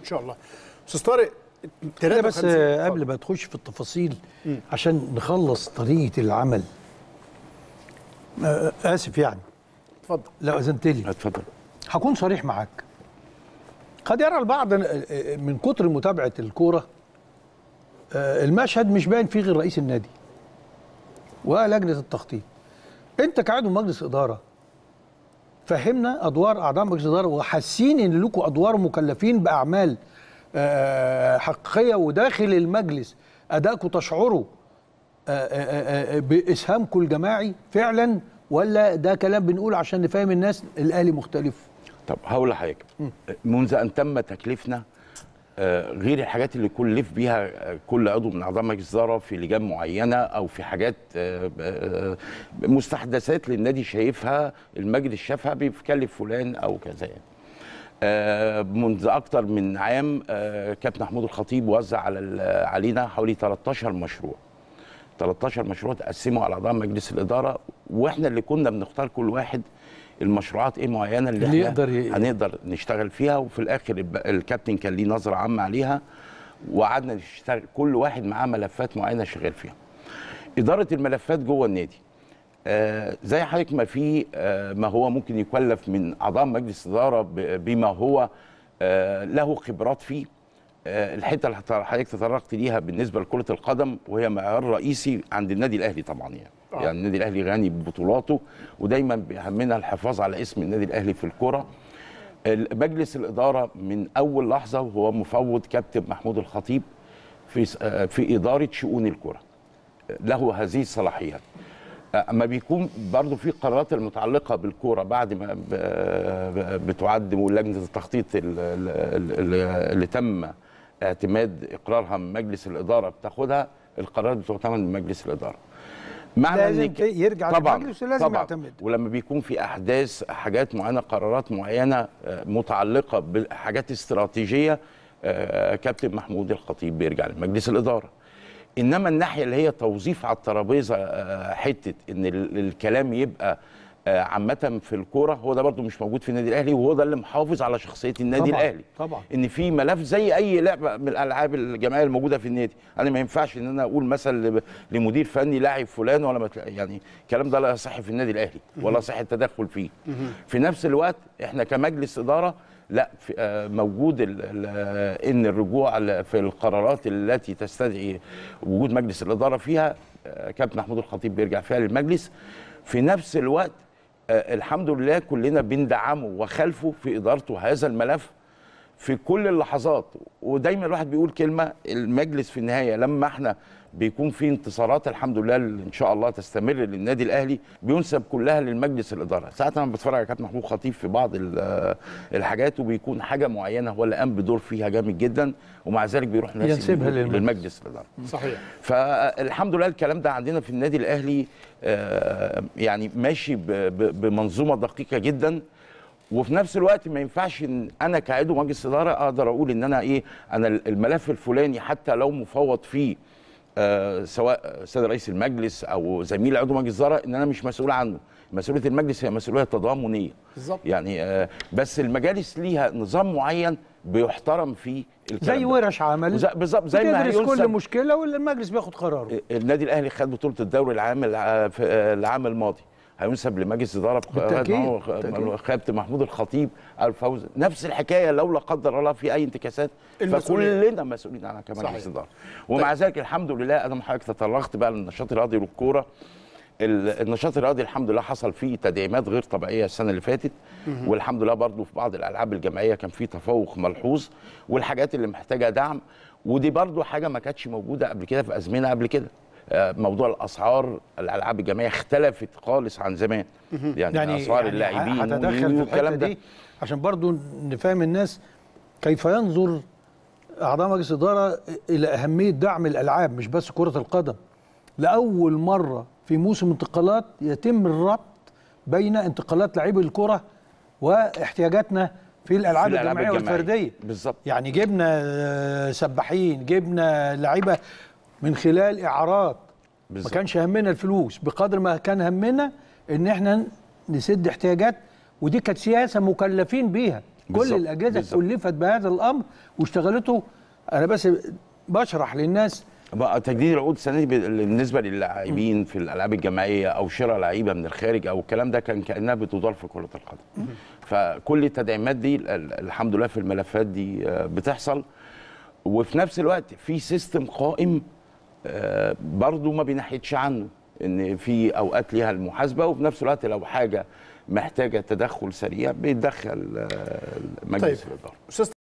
ان شاء الله استاذ طارق خلينا بس قبل ما تخش في التفاصيل م. عشان نخلص طريقه العمل آه، آه، اسف يعني اتفضل لو اذنت لي اتفضل هكون صريح معاك قد يرى البعض آه، من كتر متابعه الكوره المشهد مش باين فيه غير رئيس النادي ولجنه التخطيط انت كعضو مجلس اداره فهمنا ادوار اعضاء مجلس الاداره وحاسين ان لكم ادوار مكلفين باعمال آه، حقيقيه وداخل المجلس ادائكم تشعروا آه، آه، باسهامكم الجماعي فعلا ولا ده كلام بنقول عشان نفهم الناس الاهلي مختلف طب هقول لحضرتك منذ ان تم تكليفنا آه، غير الحاجات اللي كلف بيها آه، كل عضو من اعضاء مجلس الاداره في لجان معينه او في حاجات آه، مستحدثات للنادي شايفها المجلس شافها بيكلف فلان او كذا يعني. منذ اكثر من عام كابتن محمود الخطيب وزع على علينا حوالي 13 مشروع 13 مشروع تقسموا على اعضاء مجلس الاداره واحنا اللي كنا بنختار كل واحد المشروعات ايه معينه اللي, اللي يقدر هنقدر نشتغل فيها وفي الاخر الكابتن كان ليه نظره عامه عليها وقعدنا نشتغل كل واحد معاه ملفات معينه شغال فيها اداره الملفات جوه النادي آه زي حضرتك ما في آه ما هو ممكن يكلف من اعضاء مجلس اداره بما هو آه له خبرات فيه آه، الحته اللي حضرتك تطرقت ليها بالنسبه لكره القدم وهي معيار رئيسي عند النادي الاهلي طبعا يعني يعني آه. النادي الاهلي غني ببطولاته ودايما بيهمنا الحفاظ على اسم النادي الاهلي في الكره مجلس الاداره من اول لحظه وهو مفوض كابتن محمود الخطيب في آه، في اداره شؤون الكره له هذه الصلاحيات آه، اما بيكون برضه في قرارات المتعلقه بالكوره بعد ما بتعد ولجنه التخطيط اللي تم اعتماد اقرارها من مجلس الاداره بتاخدها القرارات بتعتمد من مجلس الاداره معنى لازم إنك... يرجع طبعا للمجلس لازم طبعا يعتمد ولما بيكون في احداث حاجات معينه قرارات معينه آه، متعلقه بحاجات استراتيجيه آه، كابتن محمود الخطيب بيرجع لمجلس الاداره انما الناحيه اللي هي توظيف على الترابيزه آه، حته ان الكلام يبقى آه، عامه في الكوره هو ده برضه مش موجود في النادي الاهلي وهو ده اللي محافظ على شخصيه النادي طبعًا الاهلي طبعا ان في ملف زي اي لعبه من الالعاب الجماعيه الموجوده في النادي انا ما ينفعش ان انا اقول مثلا لمدير فني لاعب فلان ولا يعني الكلام ده لا يصح في النادي الاهلي ولا يصح التدخل فيه في نفس الوقت احنا كمجلس اداره لا آه، موجود ان الرجوع في القرارات التي تستدعي وجود مجلس الاداره فيها آه، كابتن محمود الخطيب بيرجع فيها للمجلس في نفس الوقت آه، الحمد لله كلنا بندعمه وخلفه في ادارته هذا الملف في كل اللحظات ودايما الواحد بيقول كلمه المجلس في النهايه لما احنا بيكون في انتصارات الحمد لله اللي ان شاء الله تستمر للنادي الاهلي بينسب كلها للمجلس الاداره ساعات انا بتفرج على كابتن محمود خطيب في بعض الحاجات وبيكون حاجه معينه هو اللي قام بدور فيها جامد جدا ومع ذلك بيروح ينسبها للمجلس, للمجلس الاداره صحيح فالحمد لله الكلام ده عندنا في النادي الاهلي آه، يعني ماشي بمنظومه دقيقه جدا وفي نفس الوقت ما ينفعش ان انا كعضو مجلس اداره اقدر اقول ان انا ايه انا الملف الفلاني حتى لو مفوض فيه آه، سواء السيد رئيس المجلس او زميل عضو مجلس الوزراء ان انا مش مسؤول عنه مسؤوليه المجلس هي مسؤوليه تضامنيه بالظبط يعني آه، بس المجالس ليها نظام معين بيحترم فيه الكلام زي ورش عمل بالظبط زي ما هيقول كل مشكله والمجلس بياخد قراره النادي الاهلي خد بطوله الدوري العام آه، العام الماضي هينسب لمجلس اداره خيابه محمود الخطيب الفوز نفس الحكايه لو لا قدر الله في اي انتكاسات فكلنا مسؤولين عنها كمجلس اداره ومع طيب. ذلك الحمد لله انا حضرتك تطرقت بقى للنشاط الرياضي والكوره النشاط الرياضي الحمد لله حصل فيه تدعيمات غير طبيعيه السنه اللي فاتت والحمد لله برضو في بعض الالعاب الجماعيه كان فيه تفوق ملحوظ والحاجات اللي محتاجه دعم ودي برضو حاجه ما كانتش موجوده قبل كده في ازمنه قبل كده موضوع الاسعار الالعاب الجماعيه اختلفت خالص عن زمان يعني, يعني اسعار يعني اللاعبين والكلام في الكلام ده عشان برضو نفهم الناس كيف ينظر اعضاء مجلس الاداره الى اهميه دعم الالعاب مش بس كره القدم لاول مره في موسم انتقالات يتم الربط بين انتقالات لاعبي الكره واحتياجاتنا في الألعاب الجماعيه والفرديه بالظبط يعني جبنا آه، سباحين جبنا لعيبه من خلال اعارات ما كانش همنا الفلوس بقدر ما كان همنا ان احنا نسد احتياجات ودي كانت سياسه مكلفين بيها بالزبط. كل الاجهزه كلفت بهذا الامر واشتغلته انا بس بشرح للناس بقى تجديد العقود السنه دي بالنسبه للاعبين في الالعاب الجماعيه او شراء لعيبه من الخارج او الكلام ده كان كانها بتدار في كره القدم فكل التدعيمات دي الحمد لله في الملفات دي آه، بتحصل وفي نفس الوقت في سيستم قائم برضه ما بينحيدش عنه ان في اوقات ليها المحاسبه وفي نفس الوقت لو حاجه محتاجه تدخل سريع بيتدخل آه، مجلس طيب. الاداره